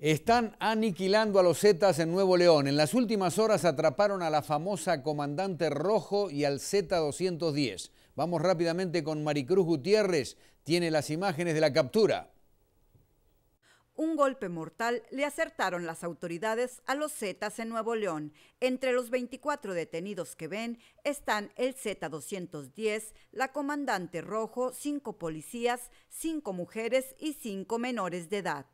Están aniquilando a los Zetas en Nuevo León. En las últimas horas atraparon a la famosa comandante Rojo y al Z210. Vamos rápidamente con Maricruz Gutiérrez. Tiene las imágenes de la captura. Un golpe mortal le acertaron las autoridades a los Zetas en Nuevo León. Entre los 24 detenidos que ven están el Z210, la comandante Rojo, cinco policías, cinco mujeres y cinco menores de edad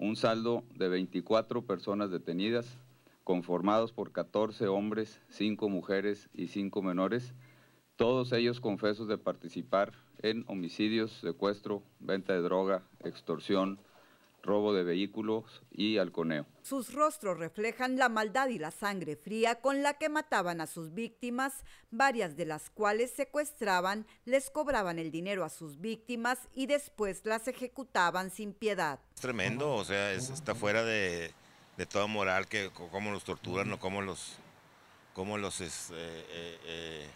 un saldo de 24 personas detenidas, conformados por 14 hombres, 5 mujeres y 5 menores, todos ellos confesos de participar en homicidios, secuestro, venta de droga, extorsión, robo de vehículos y halconeo. Sus rostros reflejan la maldad y la sangre fría con la que mataban a sus víctimas, varias de las cuales secuestraban, les cobraban el dinero a sus víctimas y después las ejecutaban sin piedad. Es tremendo, o sea, está fuera de, de, toda moral que cómo los torturan o cómo los, cómo los eh, eh, eh,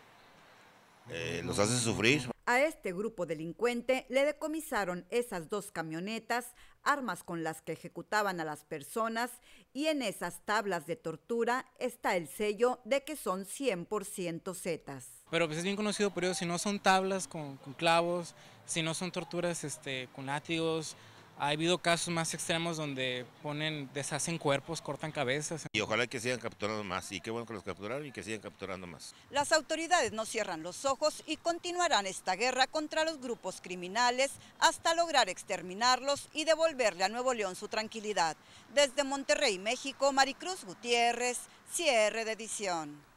eh, los hace sufrir. A este grupo delincuente le decomisaron esas dos camionetas, armas con las que ejecutaban a las personas y en esas tablas de tortura está el sello de que son 100% zetas. Pero pues es bien conocido por si no son tablas con, clavos, si no son torturas este, con látigos, ha habido casos más extremos donde ponen, deshacen cuerpos, cortan cabezas. Y ojalá que sigan capturando más, y qué bueno que los capturaron y que sigan capturando más. Las autoridades no cierran los ojos y continuarán esta guerra contra los grupos criminales hasta lograr exterminarlos y devolverle a Nuevo León su tranquilidad. Desde Monterrey, México, Maricruz Gutiérrez, cierre de edición.